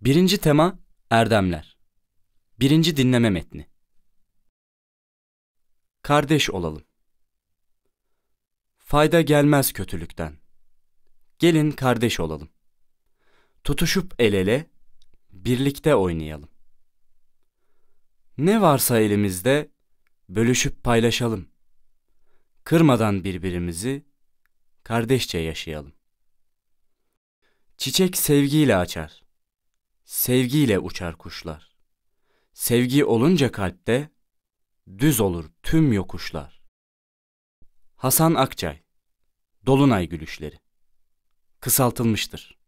Birinci tema erdemler. Birinci dinleme metni. Kardeş olalım. Fayda gelmez kötülükten. Gelin kardeş olalım. Tutuşup el ele, birlikte oynayalım. Ne varsa elimizde bölüşüp paylaşalım. Kırmadan birbirimizi kardeşçe yaşayalım. Çiçek sevgiyle açar sevgiyle uçar kuşlar. Sevgi olunca kalpte, düz olur tüm yokuşlar. Hasan Akçay Dolunay Gülüşleri Kısaltılmıştır.